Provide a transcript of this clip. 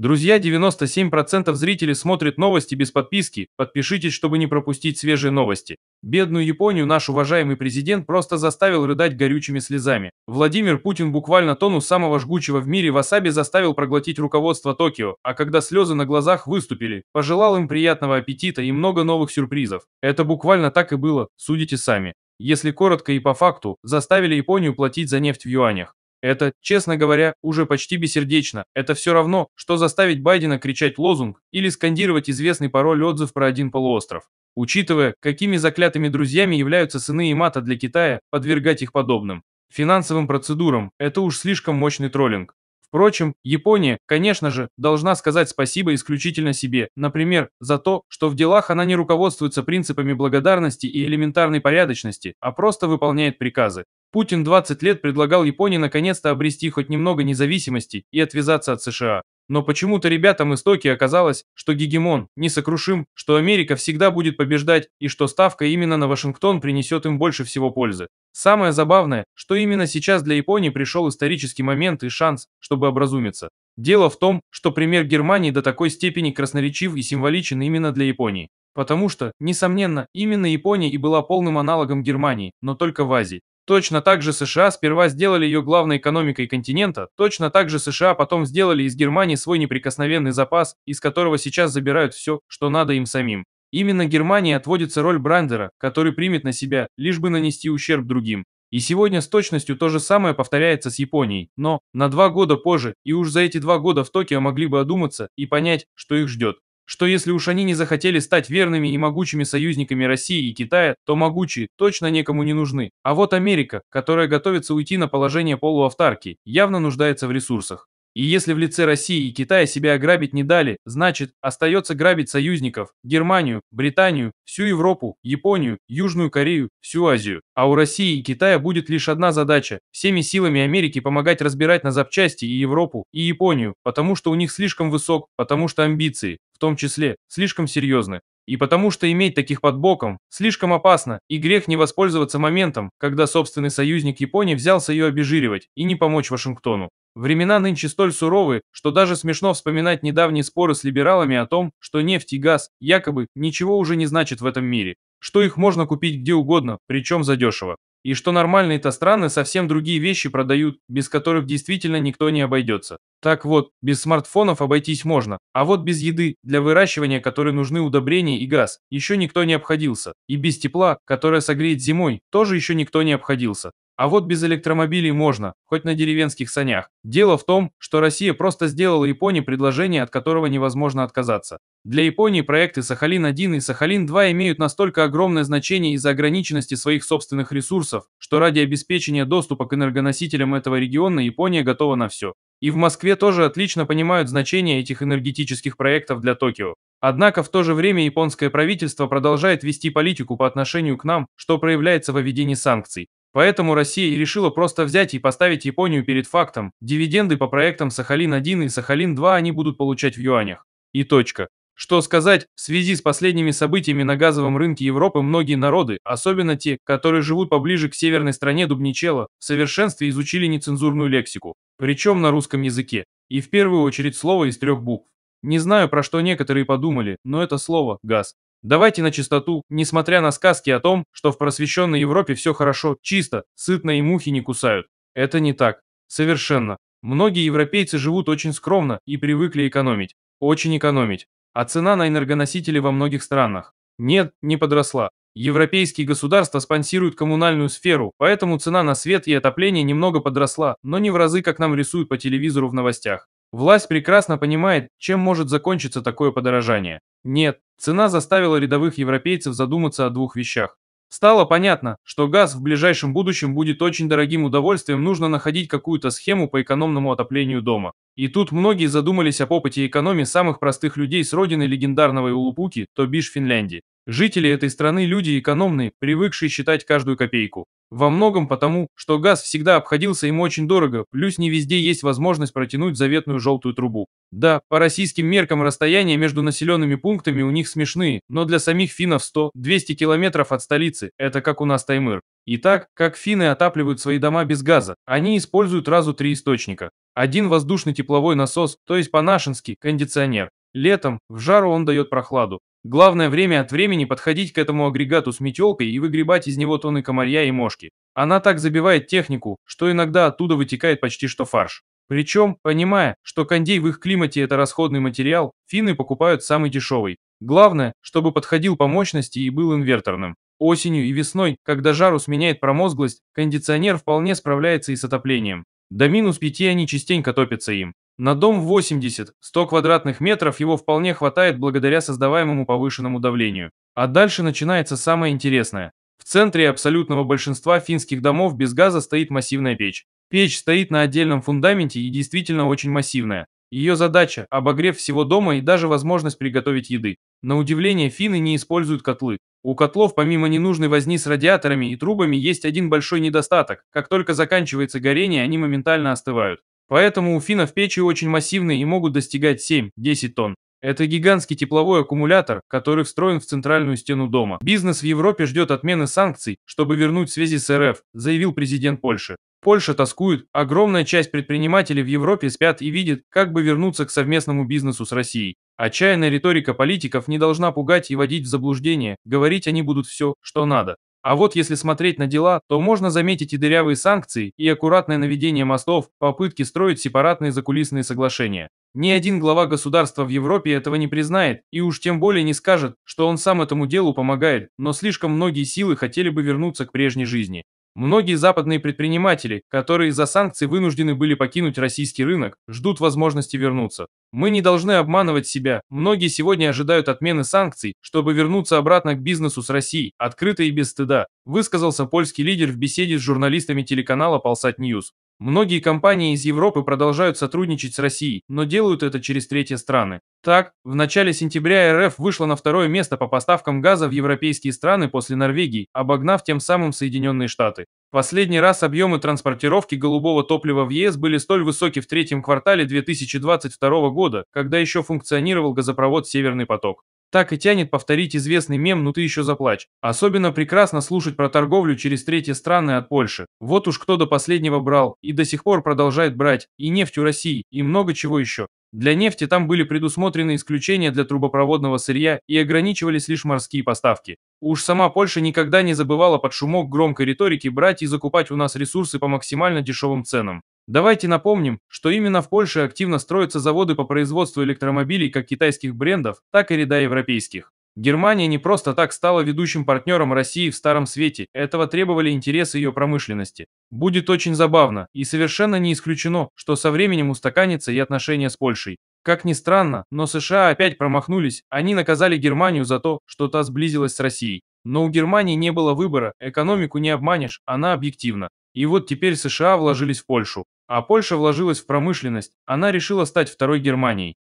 Друзья, 97% зрителей смотрят новости без подписки. Подпишитесь, чтобы не пропустить свежие новости. Бедную Японию наш уважаемый президент просто заставил рыдать горючими слезами. Владимир Путин буквально тону самого жгучего в мире васаби заставил проглотить руководство Токио, а когда слезы на глазах выступили, пожелал им приятного аппетита и много новых сюрпризов. Это буквально так и было, судите сами. Если коротко и по факту, заставили Японию платить за нефть в юанях. Это, честно говоря, уже почти бессердечно. Это все равно, что заставить Байдена кричать лозунг или скандировать известный пароль отзыв про один полуостров. Учитывая, какими заклятыми друзьями являются сыны и мата для Китая, подвергать их подобным финансовым процедурам, это уж слишком мощный троллинг. Впрочем, Япония, конечно же, должна сказать спасибо исключительно себе, например, за то, что в делах она не руководствуется принципами благодарности и элементарной порядочности, а просто выполняет приказы. Путин 20 лет предлагал Японии наконец-то обрести хоть немного независимости и отвязаться от США. Но почему-то ребятам из Токи оказалось, что гегемон несокрушим, что Америка всегда будет побеждать и что ставка именно на Вашингтон принесет им больше всего пользы. Самое забавное, что именно сейчас для Японии пришел исторический момент и шанс, чтобы образумиться. Дело в том, что пример Германии до такой степени красноречив и символичен именно для Японии. Потому что, несомненно, именно Япония и была полным аналогом Германии, но только в Азии. Точно так же США сперва сделали ее главной экономикой континента, точно так же США потом сделали из Германии свой неприкосновенный запас, из которого сейчас забирают все, что надо им самим. Именно Германии отводится роль брандера, который примет на себя, лишь бы нанести ущерб другим. И сегодня с точностью то же самое повторяется с Японией, но на два года позже, и уж за эти два года в Токио могли бы одуматься и понять, что их ждет что если уж они не захотели стать верными и могучими союзниками России и Китая, то могучие точно никому не нужны. А вот Америка, которая готовится уйти на положение полуавтарки, явно нуждается в ресурсах. И если в лице России и Китая себя ограбить не дали, значит, остается грабить союзников – Германию, Британию, всю Европу, Японию, Южную Корею, всю Азию. А у России и Китая будет лишь одна задача – всеми силами Америки помогать разбирать на запчасти и Европу, и Японию, потому что у них слишком высок, потому что амбиции, в том числе, слишком серьезны. И потому что иметь таких под боком слишком опасно, и грех не воспользоваться моментом, когда собственный союзник Японии взялся ее обезжиривать, и не помочь Вашингтону. Времена нынче столь суровы, что даже смешно вспоминать недавние споры с либералами о том, что нефть и газ якобы ничего уже не значат в этом мире, что их можно купить где угодно, причем задешево, и что нормальные-то страны совсем другие вещи продают, без которых действительно никто не обойдется. Так вот, без смартфонов обойтись можно, а вот без еды, для выращивания которой нужны удобрения и газ, еще никто не обходился, и без тепла, которое согреет зимой, тоже еще никто не обходился. А вот без электромобилей можно, хоть на деревенских санях. Дело в том, что Россия просто сделала Японии предложение, от которого невозможно отказаться. Для Японии проекты Сахалин-1 и Сахалин-2 имеют настолько огромное значение из-за ограниченности своих собственных ресурсов, что ради обеспечения доступа к энергоносителям этого региона Япония готова на все. И в Москве тоже отлично понимают значение этих энергетических проектов для Токио. Однако в то же время японское правительство продолжает вести политику по отношению к нам, что проявляется в введении санкций. Поэтому Россия и решила просто взять и поставить Японию перед фактом. Дивиденды по проектам Сахалин-1 и Сахалин-2 они будут получать в юанях. И точка. Что сказать, в связи с последними событиями на газовом рынке Европы многие народы, особенно те, которые живут поближе к северной стране Дубничела, в совершенстве изучили нецензурную лексику, причем на русском языке, и в первую очередь слово из трех букв. Не знаю, про что некоторые подумали, но это слово «газ» Давайте на чистоту, несмотря на сказки о том, что в просвещенной Европе все хорошо, чисто, сытно и мухи не кусают. Это не так. Совершенно. Многие европейцы живут очень скромно и привыкли экономить. Очень экономить. А цена на энергоносители во многих странах. Нет, не подросла. Европейские государства спонсируют коммунальную сферу, поэтому цена на свет и отопление немного подросла, но не в разы, как нам рисуют по телевизору в новостях. Власть прекрасно понимает, чем может закончиться такое подорожание. Нет, цена заставила рядовых европейцев задуматься о двух вещах. Стало понятно, что газ в ближайшем будущем будет очень дорогим удовольствием, нужно находить какую-то схему по экономному отоплению дома. И тут многие задумались о опыте экономии самых простых людей с родины легендарного Улупуки, то бишь Финляндии. Жители этой страны люди экономные, привыкшие считать каждую копейку. Во многом потому, что газ всегда обходился им очень дорого, плюс не везде есть возможность протянуть заветную желтую трубу. Да, по российским меркам расстояния между населенными пунктами у них смешные, но для самих финнов 100-200 километров от столицы, это как у нас Таймыр. Итак, как финны отапливают свои дома без газа, они используют разу три источника. Один воздушный тепловой насос, то есть по-нашенски кондиционер. Летом, в жару он дает прохладу, Главное время от времени подходить к этому агрегату с метелкой и выгребать из него тонны комарья и мошки. Она так забивает технику, что иногда оттуда вытекает почти что фарш. Причем, понимая, что кондей в их климате это расходный материал, финны покупают самый дешевый. Главное, чтобы подходил по мощности и был инверторным. Осенью и весной, когда жару сменяет промозглость, кондиционер вполне справляется и с отоплением. До минус пяти они частенько топятся им. На дом 80, 100 квадратных метров его вполне хватает благодаря создаваемому повышенному давлению. А дальше начинается самое интересное. В центре абсолютного большинства финских домов без газа стоит массивная печь. Печь стоит на отдельном фундаменте и действительно очень массивная. Ее задача – обогрев всего дома и даже возможность приготовить еды. На удивление, финны не используют котлы. У котлов помимо ненужной возни с радиаторами и трубами есть один большой недостаток. Как только заканчивается горение, они моментально остывают. Поэтому у финнов печи очень массивные и могут достигать 7-10 тонн. Это гигантский тепловой аккумулятор, который встроен в центральную стену дома. Бизнес в Европе ждет отмены санкций, чтобы вернуть связи с РФ, заявил президент Польши. Польша тоскует, огромная часть предпринимателей в Европе спят и видят, как бы вернуться к совместному бизнесу с Россией. Отчаянная риторика политиков не должна пугать и водить в заблуждение, говорить они будут все, что надо. А вот если смотреть на дела, то можно заметить и дырявые санкции, и аккуратное наведение мостов, попытки строить сепаратные закулисные соглашения. Ни один глава государства в Европе этого не признает, и уж тем более не скажет, что он сам этому делу помогает, но слишком многие силы хотели бы вернуться к прежней жизни. Многие западные предприниматели, которые из-за санкций вынуждены были покинуть российский рынок, ждут возможности вернуться. Мы не должны обманывать себя. Многие сегодня ожидают отмены санкций, чтобы вернуться обратно к бизнесу с Россией, открыто и без стыда, высказался польский лидер в беседе с журналистами телеканала Polsat News. Многие компании из Европы продолжают сотрудничать с Россией, но делают это через третьи страны. Так, в начале сентября РФ вышла на второе место по поставкам газа в европейские страны после Норвегии, обогнав тем самым Соединенные Штаты. Последний раз объемы транспортировки голубого топлива в ЕС были столь высоки в третьем квартале 2022 года, когда еще функционировал газопровод «Северный поток». Так и тянет повторить известный мем «Ну ты еще заплачь». Особенно прекрасно слушать про торговлю через третьи страны от Польши. Вот уж кто до последнего брал и до сих пор продолжает брать и нефть у России, и много чего еще. Для нефти там были предусмотрены исключения для трубопроводного сырья и ограничивались лишь морские поставки. Уж сама Польша никогда не забывала под шумок громкой риторики брать и закупать у нас ресурсы по максимально дешевым ценам. Давайте напомним, что именно в Польше активно строятся заводы по производству электромобилей как китайских брендов, так и ряда европейских. Германия не просто так стала ведущим партнером России в Старом Свете, этого требовали интересы ее промышленности. Будет очень забавно, и совершенно не исключено, что со временем устаканится и отношения с Польшей. Как ни странно, но США опять промахнулись, они наказали Германию за то, что та сблизилась с Россией. Но у Германии не было выбора, экономику не обманешь, она объективна. И вот теперь США вложились в Польшу. А Польша вложилась в промышленность, она решила стать второй Германией.